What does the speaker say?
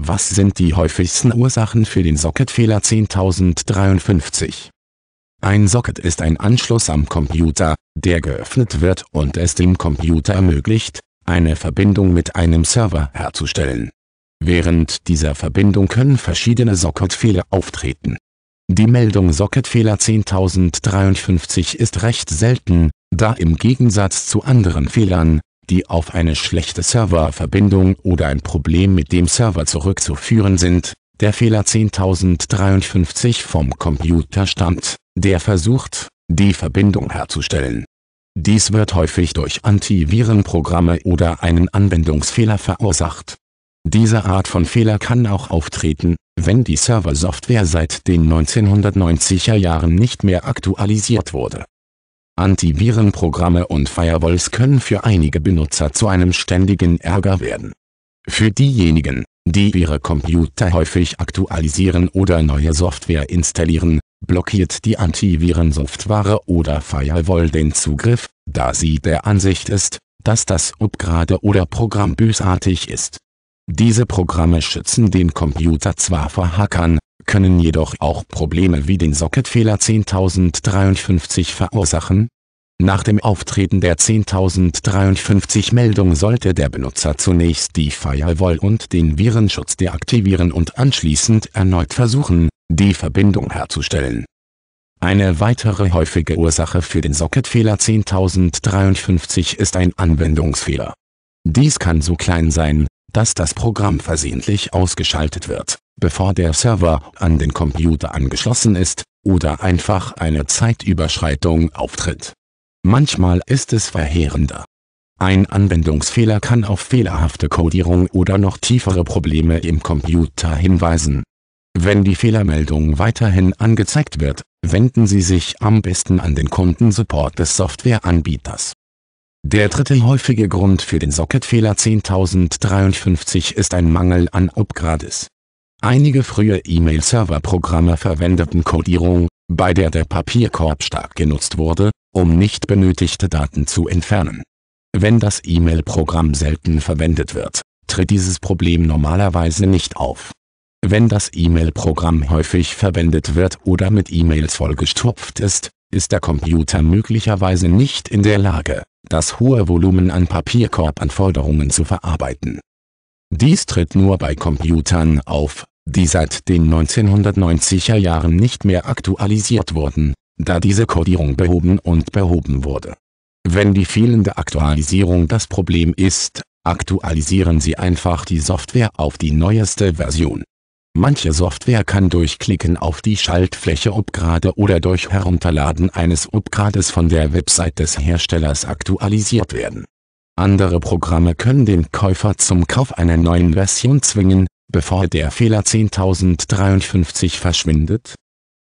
Was sind die häufigsten Ursachen für den Socketfehler 10053? Ein Socket ist ein Anschluss am Computer, der geöffnet wird und es dem Computer ermöglicht, eine Verbindung mit einem Server herzustellen. Während dieser Verbindung können verschiedene Socketfehler auftreten. Die Meldung Socketfehler 10053 ist recht selten, da im Gegensatz zu anderen Fehlern die auf eine schlechte Serververbindung oder ein Problem mit dem Server zurückzuführen sind. Der Fehler 10053 vom Computer stammt, der versucht, die Verbindung herzustellen. Dies wird häufig durch Antivirenprogramme oder einen Anwendungsfehler verursacht. Diese Art von Fehler kann auch auftreten, wenn die Serversoftware seit den 1990er Jahren nicht mehr aktualisiert wurde Antivirenprogramme und Firewalls können für einige Benutzer zu einem ständigen Ärger werden. Für diejenigen, die ihre Computer häufig aktualisieren oder neue Software installieren, blockiert die Antivirensoftware oder Firewall den Zugriff, da sie der Ansicht ist, dass das Upgrade oder Programm bösartig ist. Diese Programme schützen den Computer zwar vor Hackern, können jedoch auch Probleme wie den Socketfehler 10053 verursachen. Nach dem Auftreten der 10053 Meldung sollte der Benutzer zunächst die Firewall und den Virenschutz deaktivieren und anschließend erneut versuchen, die Verbindung herzustellen. Eine weitere häufige Ursache für den Socketfehler 10053 ist ein Anwendungsfehler. Dies kann so klein sein, dass das Programm versehentlich ausgeschaltet wird bevor der Server an den Computer angeschlossen ist, oder einfach eine Zeitüberschreitung auftritt. Manchmal ist es verheerender. Ein Anwendungsfehler kann auf fehlerhafte Codierung oder noch tiefere Probleme im Computer hinweisen. Wenn die Fehlermeldung weiterhin angezeigt wird, wenden Sie sich am besten an den Kundensupport des Softwareanbieters. Der dritte häufige Grund für den Socketfehler 10053 ist ein Mangel an Upgrades. Einige frühe E-Mail-Server-Programme verwendeten Codierung, bei der der Papierkorb stark genutzt wurde, um nicht benötigte Daten zu entfernen. Wenn das E-Mail-Programm selten verwendet wird, tritt dieses Problem normalerweise nicht auf. Wenn das E-Mail-Programm häufig verwendet wird oder mit E-Mails vollgestopft ist, ist der Computer möglicherweise nicht in der Lage, das hohe Volumen an Papierkorbanforderungen zu verarbeiten dies tritt nur bei Computern auf, die seit den 1990er Jahren nicht mehr aktualisiert wurden, da diese Codierung behoben und behoben wurde. Wenn die fehlende Aktualisierung das Problem ist, aktualisieren Sie einfach die Software auf die neueste Version. Manche Software kann durch Klicken auf die Schaltfläche Upgrade oder durch Herunterladen eines Upgrades von der Website des Herstellers aktualisiert werden andere Programme können den Käufer zum Kauf einer neuen Version zwingen, bevor der Fehler 10053 verschwindet